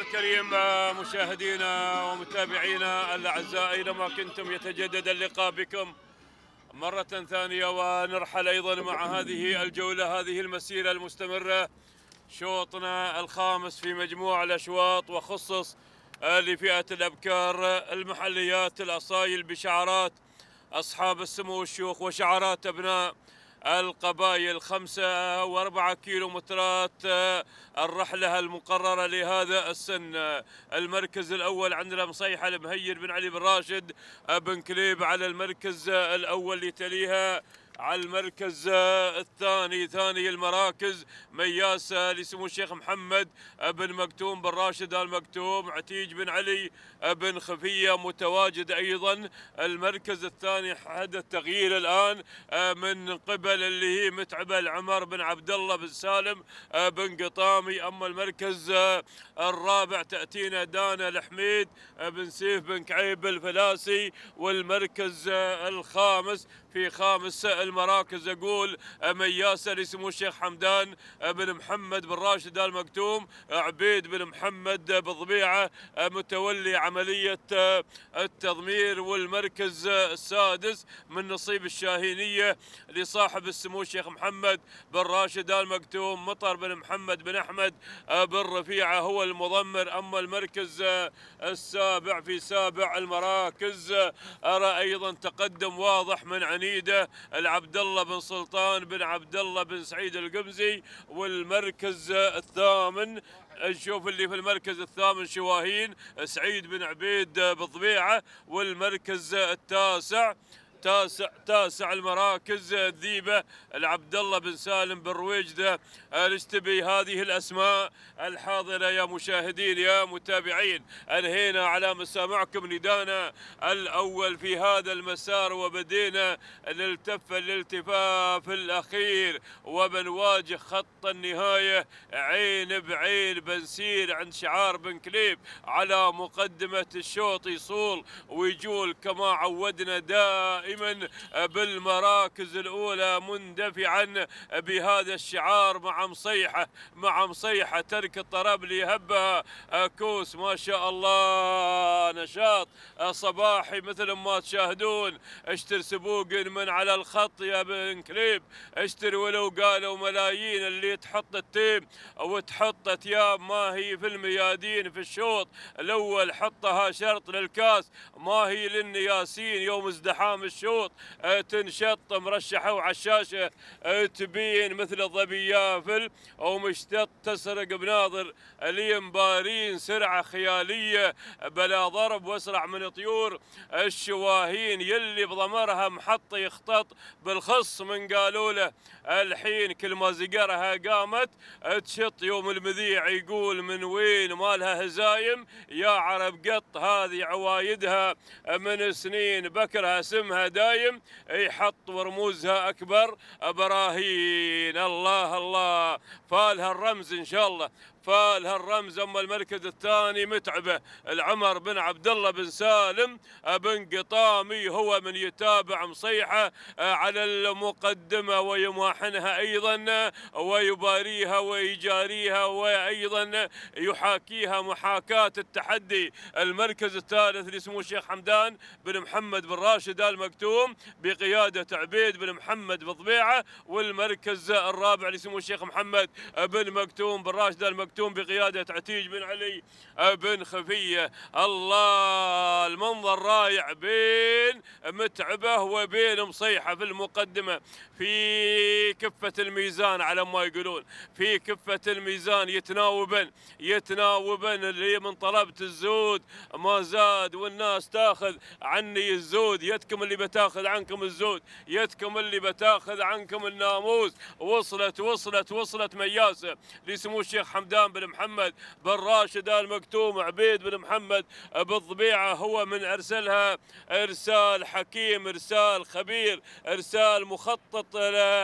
الكريم مشاهدينا ومتابعينا الاعزاء اينما كنتم يتجدد اللقاء بكم مرة ثانية ونرحل أيضا مع هذه الجولة هذه المسيرة المستمرة شوطنا الخامس في مجموع الأشواط وخصص لفئة الأبكار المحليات الأصايل بشعارات أصحاب السمو الشيوخ وشعارات أبناء القبائل خمسة وأربعة كيلومترات آه، الرحلة المقررة لهذا السن المركز الأول عندنا مصيحة المهير بن علي بن راشد آه، بن كليب على المركز آه، الأول لتليها على المركز آه، الثاني ثاني المراكز مياس آه، لسمو الشيخ محمد بن مكتوم بن راشد ال مكتوم عتيج بن علي بن خفيه متواجد ايضا المركز الثاني حدث تغيير الان آه، من قبل اللي هي متعبه العمر بن عبد الله بن سالم بن قطامي اما المركز الرابع تاتينا دانا الحميد بن سيف بن كعيب الفلاسي والمركز الخامس في خامس المراكز اقول آه، من ياسر سمو الشيخ حمدان آه، بن محمد بن راشد ال مكتوم آه، عبيد بن محمد بالضبيعه متولي عمليه التضمير والمركز السادس من نصيب الشاهينيه لصاحب السمو الشيخ محمد بن راشد ال مكتوم مطر بن محمد بن احمد بن رفيعه هو المضمر اما المركز السابع في سابع المراكز ارى ايضا تقدم واضح من عنيده عبد الله بن سلطان بن عبد الله بن سعيد القمزي والمركز الثامن نشوف اللي في المركز الثامن شواهين سعيد بن عبيد بالطبيعه والمركز التاسع تاسع تاسع المراكز آه، الذيبه العبد الله بن سالم بن رويجده الاشتبي آه، هذه الاسماء الحاضره يا مشاهدين يا متابعين انهينا على مسامعكم ندانا الاول في هذا المسار وبدينا نلتف الالتفاف الاخير وبنواجه خط النهايه عين بعين بنسير عند شعار بن كليب على مقدمه الشوط يصول ويجول كما عودنا دائما دائما بالمراكز الأولى مندفعا بهذا الشعار مع مصيحة مع مصيحة ترك الطرب ليهبها كوس ما شاء الله نشاط صباحي مثل ما تشاهدون اشتر سبوق من على الخط يا بن كليب اشتر ولو قالوا ملايين اللي تحط التيم وتحط ثياب ما هي في الميادين في الشوط الأول حطها شرط للكاس ما هي للنياسين يوم ازدحام الشوط الشوط آه، تنشط مرشحه وعشاشة الشاشه تبين مثل الظبي يافل ومشتط تسرق بناظر اليمبارين سرعه خياليه بلا ضرب واسرع من طيور الشواهين يلي بضمرها محط يخطط بالخص من قالوله الحين كل ما زقرها قامت تشط يوم المذيع يقول من وين مالها هزايم يا عرب قط هذه عوايدها من سنين بكرها اسمها دايم يحط ورموزها اكبر براهين الله الله فالها الرمز ان شاء الله فالهالرمز اما المركز الثاني متعبه العمر بن عبد الله بن سالم بن قطامي هو من يتابع مصيحه آه، على المقدمه ويماحنها ايضا آه، ويباريها ويجاريها وايضا آه، يحاكيها محاكاه التحدي المركز الثالث لسمو الشيخ حمدان بن محمد بن راشد ال مكتوم بقياده عبيد بن محمد بن والمركز الرابع لسمو الشيخ محمد بن مكتوم بن راشد المكتوم مكتوم بقيادة عتيج بن علي بن خفية الله المنظر رائع بين متعبه وبين مصيحة في المقدمة في كفة الميزان على ما يقولون في كفة الميزان يتناوبا يتناوبا اللي من طلبت الزود ما زاد والناس تاخذ عني الزود يتكم اللي بتاخذ عنكم الزود يتكم اللي بتاخذ عنكم الناموس وصلت وصلت وصلت مياسة لسمو الشيخ حمدان سلام بن محمد بن راشد ال مكتوم عبيد بن محمد بالطبيعه هو من ارسلها ارسال حكيم ارسال خبير ارسال مخطط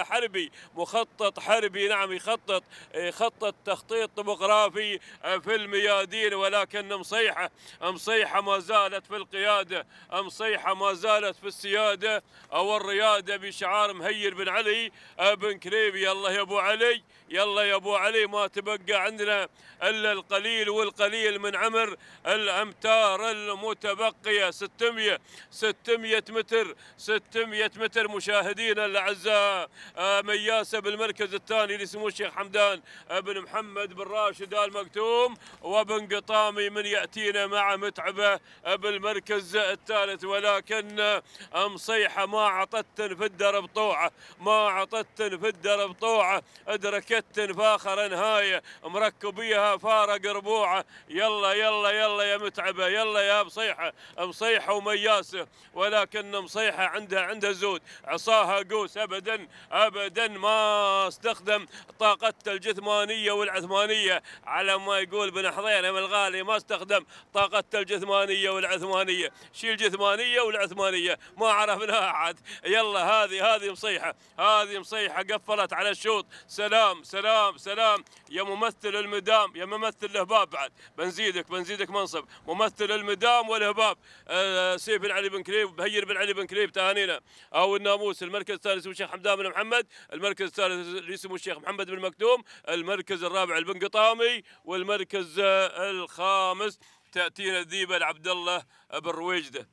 حربي مخطط حربي نعم يخطط يخطط تخطيط طبوغرافي في الميادين ولكن مصيحه مصيحه ما زالت في القياده مصيحه ما زالت في السياده او الرياده بشعار مهير بن علي بن كريبي يلا يا ابو علي يلا يا ابو علي ما تبقى عندنا الا القليل والقليل من عمر الامتار المتبقيه 600 600 متر 600 متر مشاهدينا الاعزاء آه، مياسه بالمركز الثاني لسمو الشيخ حمدان بن محمد بن راشد ال مكتوم وبن قطامي من ياتينا مع متعبه بالمركز الثالث ولكن مصيحه ما عطتن في الدرب طوعه ما عطتن في الدرب طوعه ادركتن فاخر نهايه مركز يحك بيها فارق ربوعه يلا يلا يلا يا متعبه يلا يا بصيحه مصيحه ومياسه ولكن مصيحه عندها عندها زود عصاها قوس ابدا ابدا ما استخدم طاقته الجثمانيه والعثمانيه على ما يقول بن حضيره من الثاني يعني ما استخدم طاقته الجثمانيه والعثمانيه شيل الجثمانيه والعثمانيه ما عرفناها عاد يلا هذه هذه مصيحه هذه مصيحه قفلت على الشوط سلام سلام سلام يا ممثل المدام يا ممثل الهباب بعد بنزيدك بنزيدك منصب ممثل المدام والهباب أه سيف بن علي بن كليب بهير بن علي بن كليب تهانينا او الناموس المركز الثالث الشيخ حمدان بن محمد المركز الثالث اللي اسمه الشيخ محمد بن مكتوم المركز الرابع البن قطامي والمركز آه، الخامس الخامس تأتينا الذيبة لعبد الله بن رويجدة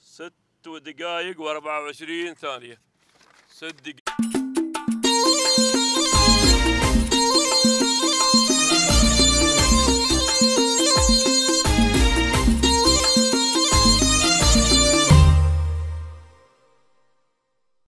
ست دقائق و24 ثانية ست دقائق